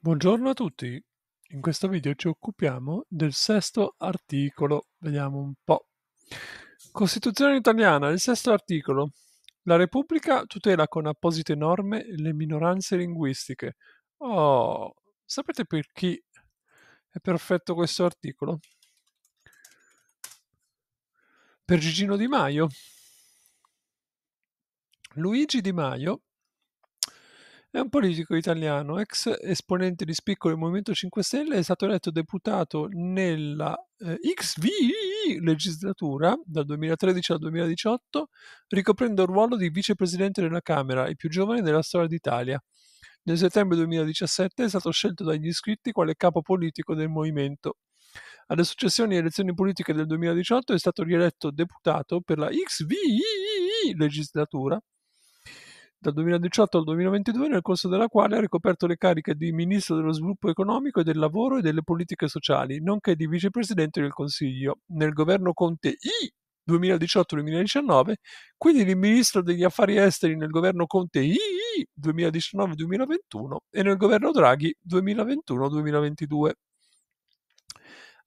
Buongiorno a tutti, in questo video ci occupiamo del sesto articolo, vediamo un po'. Costituzione italiana, il sesto articolo. La Repubblica tutela con apposite norme le minoranze linguistiche. Oh, sapete per chi è perfetto questo articolo? Per Gigino Di Maio. Luigi Di Maio è un politico italiano, ex esponente di spicco del Movimento 5 Stelle, è stato eletto deputato nella eh, XVI legislatura dal 2013 al 2018, ricoprendo il ruolo di vicepresidente della Camera, il più giovane della storia d'Italia. Nel settembre 2017 è stato scelto dagli iscritti quale capo politico del movimento. Alle successioni elezioni politiche del 2018 è stato rieletto deputato per la XVI legislatura dal 2018 al 2022, nel corso della quale ha ricoperto le cariche di Ministro dello Sviluppo Economico e del Lavoro e delle Politiche Sociali, nonché di Vicepresidente del Consiglio. Nel governo Conte I 2018-2019, quindi di Ministro degli Affari Esteri nel governo Conte I 2019-2021 e nel governo Draghi 2021-2022.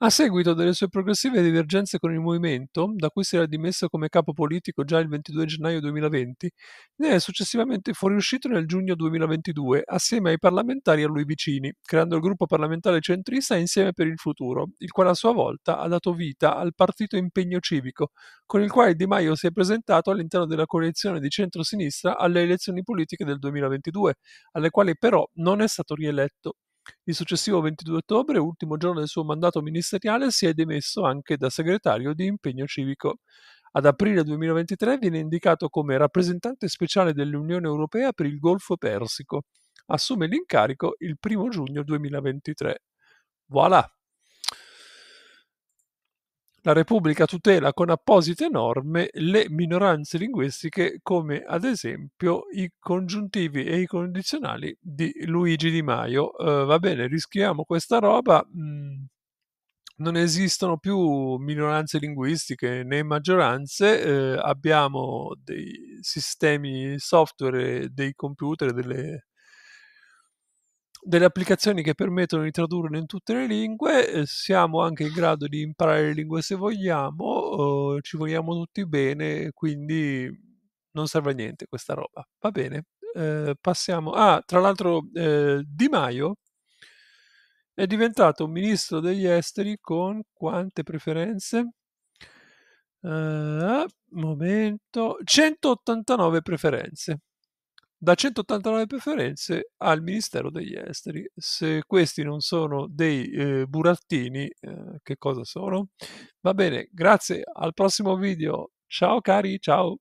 A seguito delle sue progressive divergenze con il movimento, da cui si era dimesso come capo politico già il 22 gennaio 2020, ne è successivamente fuoriuscito nel giugno 2022 assieme ai parlamentari a lui vicini, creando il gruppo parlamentare centrista Insieme per il Futuro, il quale a sua volta ha dato vita al partito Impegno Civico, con il quale Di Maio si è presentato all'interno della coalizione di centro-sinistra alle elezioni politiche del 2022, alle quali però non è stato rieletto. Il successivo 22 ottobre, ultimo giorno del suo mandato ministeriale, si è dimesso anche da segretario di impegno civico. Ad aprile 2023 viene indicato come rappresentante speciale dell'Unione Europea per il Golfo Persico. Assume l'incarico il 1 giugno 2023. Voilà! la Repubblica tutela con apposite norme le minoranze linguistiche come ad esempio i congiuntivi e i condizionali di Luigi Di Maio. Eh, va bene, rischiamo questa roba. Mh, mm, non esistono più minoranze linguistiche né maggioranze, eh, abbiamo dei sistemi software, dei computer, delle delle applicazioni che permettono di tradurre in tutte le lingue, siamo anche in grado di imparare le lingue se vogliamo, eh, ci vogliamo tutti bene, quindi non serve a niente questa roba. Va bene, eh, passiamo. Ah, tra l'altro eh, Di Maio è diventato ministro degli esteri con quante preferenze? Ah, momento, 189 preferenze da 189 preferenze al Ministero degli Esteri. Se questi non sono dei eh, burattini, eh, che cosa sono? Va bene, grazie, al prossimo video. Ciao cari, ciao.